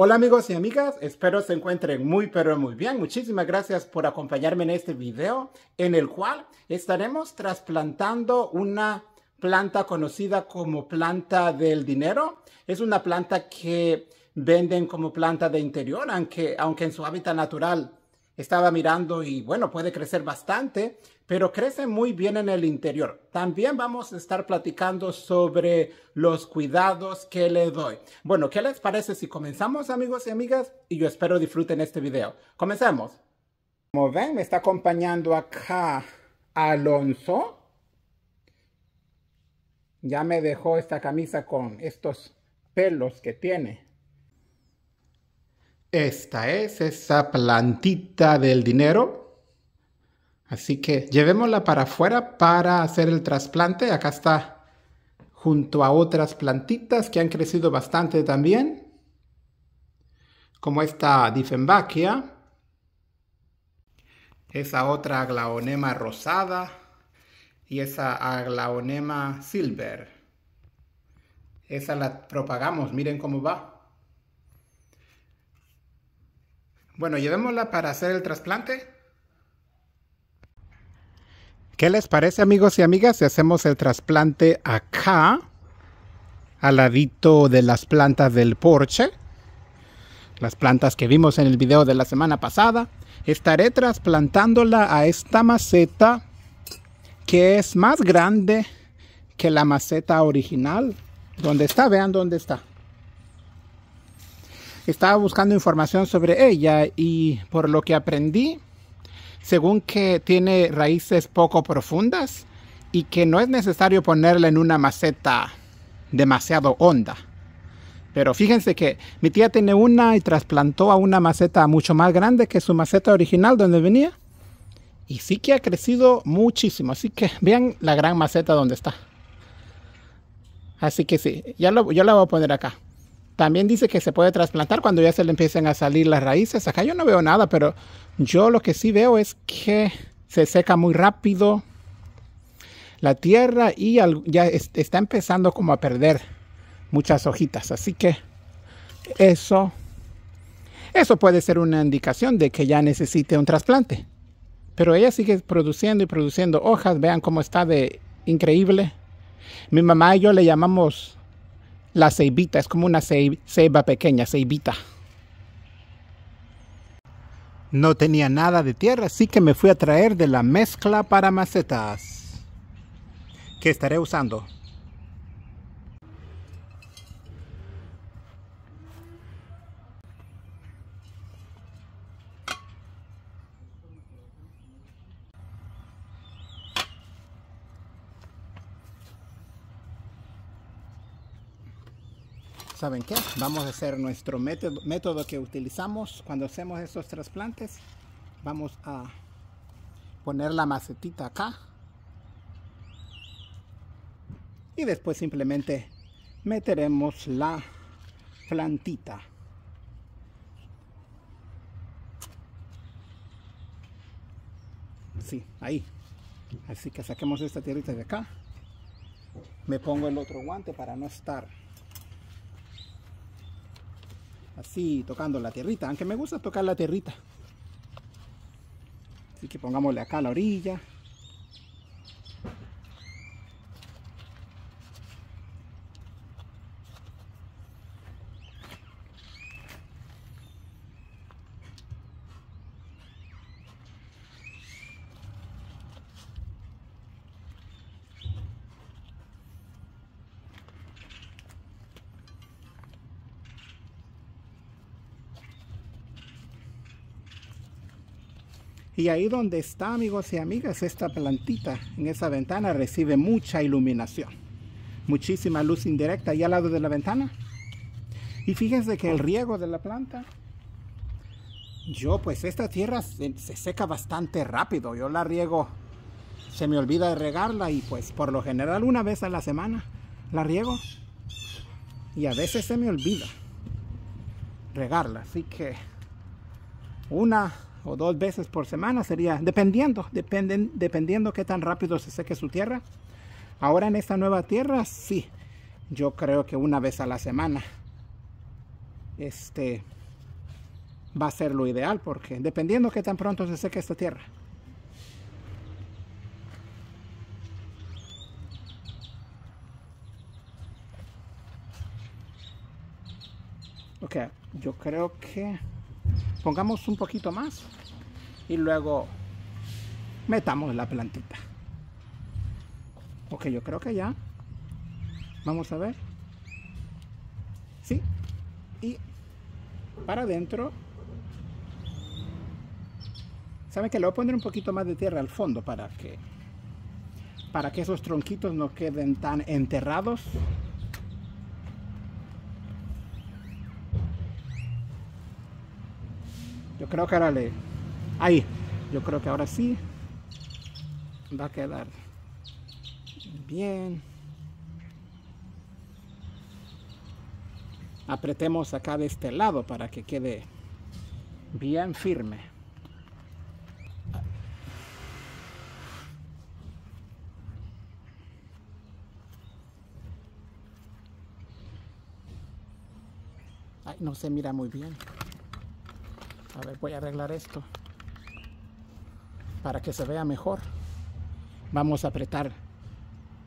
Hola amigos y amigas, espero se encuentren muy pero muy bien. Muchísimas gracias por acompañarme en este video en el cual estaremos trasplantando una planta conocida como planta del dinero. Es una planta que venden como planta de interior, aunque, aunque en su hábitat natural estaba mirando y bueno, puede crecer bastante, pero crece muy bien en el interior. También vamos a estar platicando sobre los cuidados que le doy. Bueno, ¿qué les parece si comenzamos amigos y amigas? Y yo espero disfruten este video. Comencemos. Como ven, me está acompañando acá Alonso. Ya me dejó esta camisa con estos pelos que tiene. Esta es esa plantita del dinero. Así que llevémosla para afuera para hacer el trasplante. Acá está junto a otras plantitas que han crecido bastante también. Como esta Diffenbachia. Esa otra aglaonema rosada. Y esa aglaonema silver. Esa la propagamos. Miren cómo va. Bueno, llevémosla para hacer el trasplante. ¿Qué les parece amigos y amigas si hacemos el trasplante acá, al ladito de las plantas del porche? Las plantas que vimos en el video de la semana pasada. Estaré trasplantándola a esta maceta que es más grande que la maceta original. ¿Dónde está? Vean dónde está. Estaba buscando información sobre ella y por lo que aprendí, según que tiene raíces poco profundas y que no es necesario ponerla en una maceta demasiado honda. Pero fíjense que mi tía tiene una y trasplantó a una maceta mucho más grande que su maceta original donde venía. Y sí que ha crecido muchísimo. Así que vean la gran maceta donde está. Así que sí, ya, la voy a poner acá. También dice que se puede trasplantar cuando ya se le empiecen a salir las raíces. Acá yo no veo nada, pero yo lo que sí veo es que se seca muy rápido la tierra y ya está empezando como a perder muchas hojitas. Así que eso, eso puede ser una indicación de que ya necesite un trasplante. Pero ella sigue produciendo y produciendo hojas. Vean cómo está de increíble. Mi mamá y yo le llamamos la ceibita, es como una ceiba pequeña, ceibita. No tenía nada de tierra, así que me fui a traer de la mezcla para macetas que estaré usando. ¿Saben qué? Vamos a hacer nuestro método, método que utilizamos cuando hacemos estos trasplantes. Vamos a poner la macetita acá. Y después simplemente meteremos la plantita. Sí, ahí. Así que saquemos esta tierrita de acá. Me pongo el otro guante para no estar así tocando la tierrita, aunque me gusta tocar la tierrita. Así que pongámosle acá la orilla. Y ahí donde está, amigos y amigas, esta plantita en esa ventana recibe mucha iluminación. Muchísima luz indirecta ahí al lado de la ventana. Y fíjense que el riego de la planta, yo pues esta tierra se, se seca bastante rápido. Yo la riego, se me olvida de regarla y pues por lo general una vez a la semana la riego. Y a veces se me olvida regarla. Así que una o dos veces por semana sería, dependiendo, dependen, dependiendo qué tan rápido se seque su tierra. Ahora en esta nueva tierra, sí, yo creo que una vez a la semana. Este va a ser lo ideal porque dependiendo qué tan pronto se seque esta tierra. Ok, yo creo que pongamos un poquito más y luego metamos la plantita. Ok, yo creo que ya. Vamos a ver. Sí. Y para adentro. ¿Saben que Le voy a poner un poquito más de tierra al fondo para que, para que esos tronquitos no queden tan enterrados. Yo creo que ahora le... Ahí. Yo creo que ahora sí va a quedar bien. Apretemos acá de este lado para que quede bien firme. Ay, no se mira muy bien. A ver, voy a arreglar esto para que se vea mejor. Vamos a apretar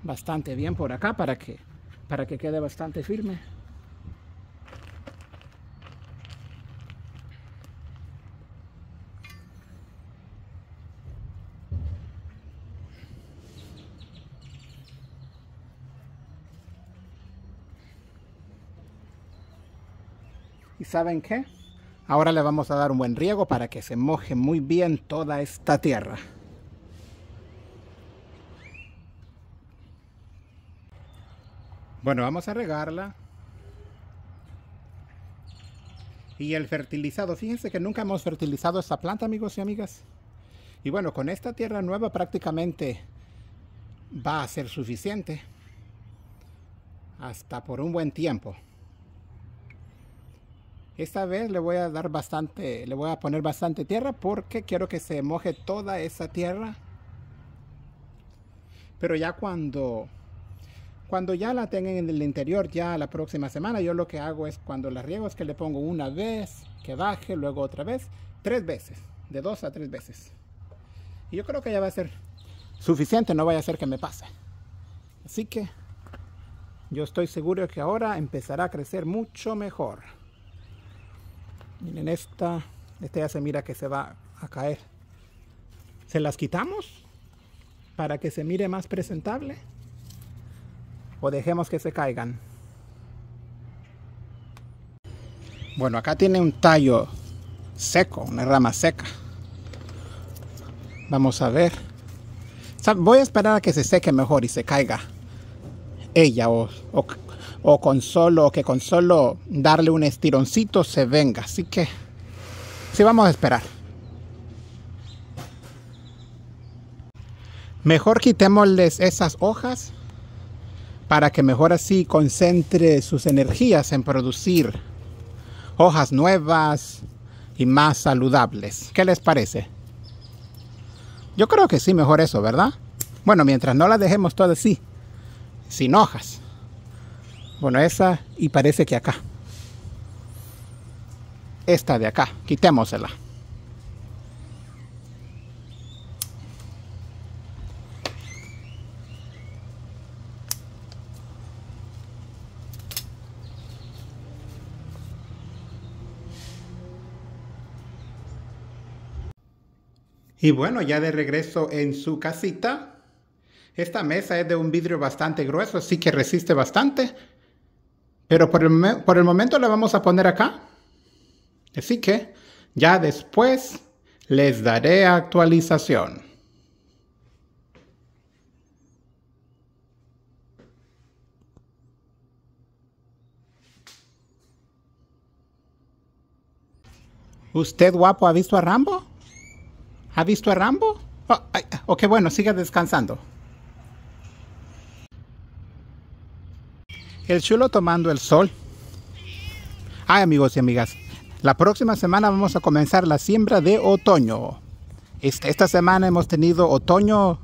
bastante bien por acá para que, para que quede bastante firme. ¿Y saben qué? Ahora le vamos a dar un buen riego para que se moje muy bien toda esta tierra. Bueno, vamos a regarla. Y el fertilizado, fíjense que nunca hemos fertilizado esta planta, amigos y amigas. Y bueno, con esta tierra nueva prácticamente va a ser suficiente hasta por un buen tiempo. Esta vez le voy a dar bastante, le voy a poner bastante tierra porque quiero que se moje toda esa tierra. Pero ya cuando, cuando ya la tengan en el interior, ya la próxima semana, yo lo que hago es cuando la riego es que le pongo una vez, que baje, luego otra vez, tres veces, de dos a tres veces. Y yo creo que ya va a ser suficiente, no vaya a ser que me pase. Así que yo estoy seguro que ahora empezará a crecer mucho mejor. Miren esta, esta ya se mira que se va a caer. Se las quitamos para que se mire más presentable o dejemos que se caigan. Bueno, acá tiene un tallo seco, una rama seca. Vamos a ver. Voy a esperar a que se seque mejor y se caiga ella o, o, con solo, que con solo darle un estironcito se venga. Así que sí vamos a esperar. Mejor quitémosles esas hojas para que mejor así concentre sus energías en producir hojas nuevas y más saludables. ¿Qué les parece? Yo creo que sí, mejor eso, ¿verdad? Bueno, mientras no la dejemos todas así sin hojas. Bueno, esa y parece que acá. Esta de acá, quitémosela. Y bueno, ya de regreso en su casita, esta mesa es de un vidrio bastante grueso, así que resiste bastante. Pero por el, momento la vamos a poner acá. Así que ya después les daré actualización. ¿Usted guapo ha visto a Rambo? ¿Ha visto a Rambo? O oh, bueno, siga descansando. el chulo tomando el sol. Ay amigos y amigas, la próxima semana vamos a comenzar la siembra de otoño. Este, esta, semana hemos tenido otoño,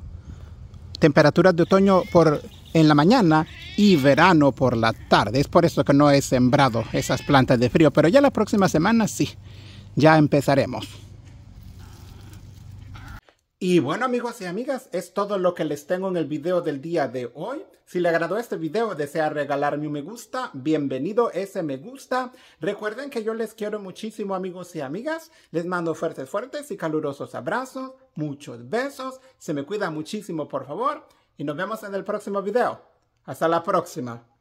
temperaturas de otoño por en la mañana y verano por la tarde. Es por eso que no he sembrado esas plantas de frío, pero ya la próxima semana sí, ya empezaremos. Y bueno amigos y amigas, es todo lo que les tengo en el video del día de hoy. Si le agradó este video, desea regalarme un me gusta, bienvenido ese me gusta. Recuerden que yo les quiero muchísimo amigos y amigas, les mando fuertes fuertes y calurosos abrazos, muchos besos, se me cuida muchísimo por favor y nos vemos en el próximo video. Hasta la próxima.